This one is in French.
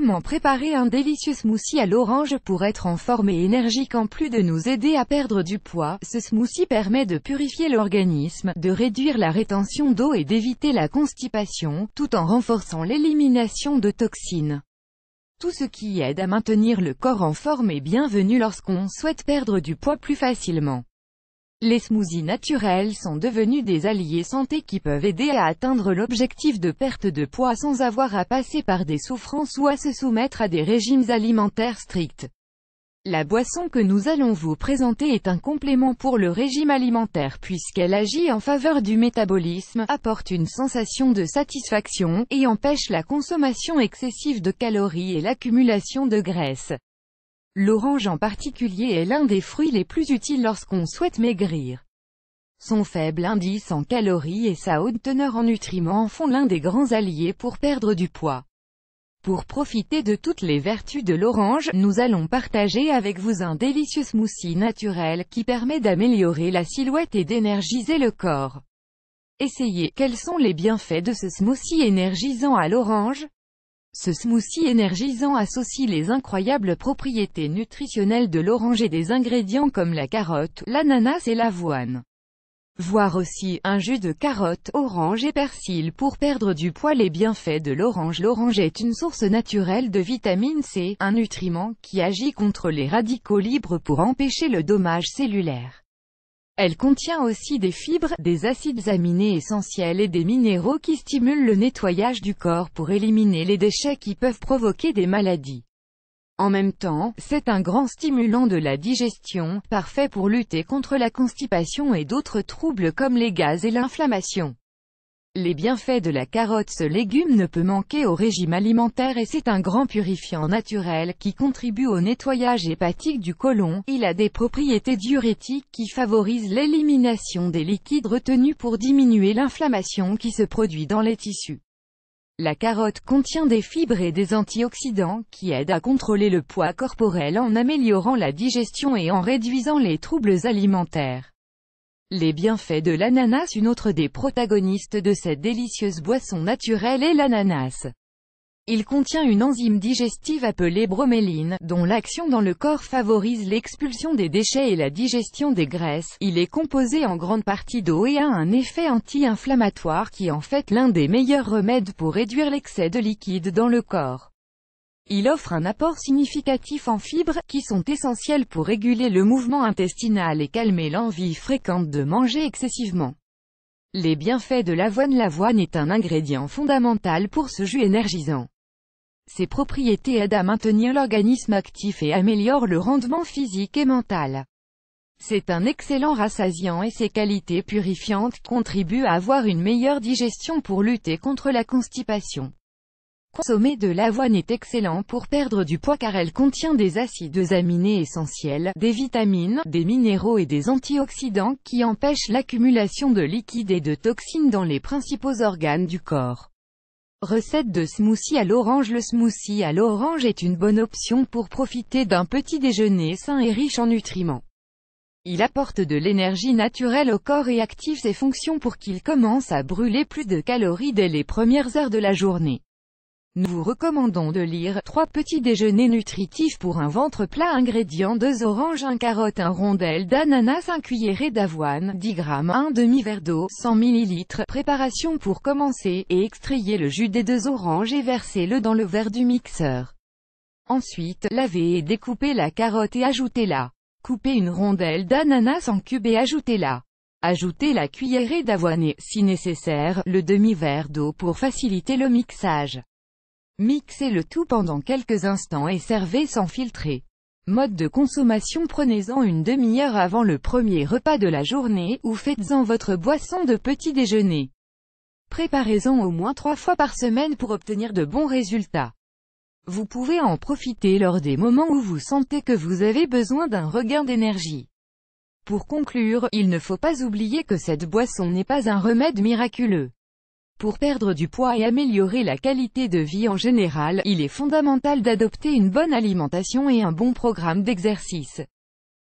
Comment préparer un délicieux smoothie à l'orange pour être en forme et énergique en plus de nous aider à perdre du poids Ce smoothie permet de purifier l'organisme, de réduire la rétention d'eau et d'éviter la constipation, tout en renforçant l'élimination de toxines. Tout ce qui aide à maintenir le corps en forme est bienvenu lorsqu'on souhaite perdre du poids plus facilement. Les smoothies naturels sont devenus des alliés santé qui peuvent aider à atteindre l'objectif de perte de poids sans avoir à passer par des souffrances ou à se soumettre à des régimes alimentaires stricts. La boisson que nous allons vous présenter est un complément pour le régime alimentaire puisqu'elle agit en faveur du métabolisme, apporte une sensation de satisfaction, et empêche la consommation excessive de calories et l'accumulation de graisse. L'orange en particulier est l'un des fruits les plus utiles lorsqu'on souhaite maigrir. Son faible indice en calories et sa haute teneur en nutriments font l'un des grands alliés pour perdre du poids. Pour profiter de toutes les vertus de l'orange, nous allons partager avec vous un délicieux smoothie naturel qui permet d'améliorer la silhouette et d'énergiser le corps. Essayez, quels sont les bienfaits de ce smoothie énergisant à l'orange ce smoothie énergisant associe les incroyables propriétés nutritionnelles de l'orange et des ingrédients comme la carotte, l'ananas et l'avoine. Voir aussi, un jus de carotte, orange et persil pour perdre du poids Les bienfaits de l'orange L'orange est une source naturelle de vitamine C, un nutriment qui agit contre les radicaux libres pour empêcher le dommage cellulaire. Elle contient aussi des fibres, des acides aminés essentiels et des minéraux qui stimulent le nettoyage du corps pour éliminer les déchets qui peuvent provoquer des maladies. En même temps, c'est un grand stimulant de la digestion, parfait pour lutter contre la constipation et d'autres troubles comme les gaz et l'inflammation. Les bienfaits de la carotte Ce légume ne peut manquer au régime alimentaire et c'est un grand purifiant naturel qui contribue au nettoyage hépatique du côlon. Il a des propriétés diurétiques qui favorisent l'élimination des liquides retenus pour diminuer l'inflammation qui se produit dans les tissus. La carotte contient des fibres et des antioxydants qui aident à contrôler le poids corporel en améliorant la digestion et en réduisant les troubles alimentaires. Les bienfaits de l'ananas Une autre des protagonistes de cette délicieuse boisson naturelle est l'ananas. Il contient une enzyme digestive appelée broméline, dont l'action dans le corps favorise l'expulsion des déchets et la digestion des graisses. Il est composé en grande partie d'eau et a un effet anti-inflammatoire qui en fait l'un des meilleurs remèdes pour réduire l'excès de liquide dans le corps. Il offre un apport significatif en fibres, qui sont essentielles pour réguler le mouvement intestinal et calmer l'envie fréquente de manger excessivement. Les bienfaits de l'avoine L'avoine est un ingrédient fondamental pour ce jus énergisant. Ses propriétés aident à maintenir l'organisme actif et améliorent le rendement physique et mental. C'est un excellent rassasiant et ses qualités purifiantes contribuent à avoir une meilleure digestion pour lutter contre la constipation. Consommer de l'avoine est excellent pour perdre du poids car elle contient des acides aminés essentiels, des vitamines, des minéraux et des antioxydants qui empêchent l'accumulation de liquides et de toxines dans les principaux organes du corps. Recette de smoothie à l'orange Le smoothie à l'orange est une bonne option pour profiter d'un petit déjeuner sain et riche en nutriments. Il apporte de l'énergie naturelle au corps et active ses fonctions pour qu'il commence à brûler plus de calories dès les premières heures de la journée. Nous vous recommandons de lire 3 petits déjeuners nutritifs pour un ventre plat ingrédients 2 oranges, 1 carotte, 1 rondelle d'ananas, 1 cuillerée d'avoine, 10 g, 1 demi-verre d'eau, 100 ml. Préparation pour commencer, et extrayez le jus des deux oranges et versez-le dans le verre du mixeur. Ensuite, lavez et découpez la carotte et ajoutez-la. Coupez une rondelle d'ananas en cubes et ajoutez-la. Ajoutez la cuillerée d'avoine et, si nécessaire, le demi-verre d'eau pour faciliter le mixage. Mixez le tout pendant quelques instants et servez sans filtrer. Mode de consommation Prenez-en une demi-heure avant le premier repas de la journée, ou faites-en votre boisson de petit déjeuner. Préparez-en au moins trois fois par semaine pour obtenir de bons résultats. Vous pouvez en profiter lors des moments où vous sentez que vous avez besoin d'un regain d'énergie. Pour conclure, il ne faut pas oublier que cette boisson n'est pas un remède miraculeux. Pour perdre du poids et améliorer la qualité de vie en général, il est fondamental d'adopter une bonne alimentation et un bon programme d'exercice.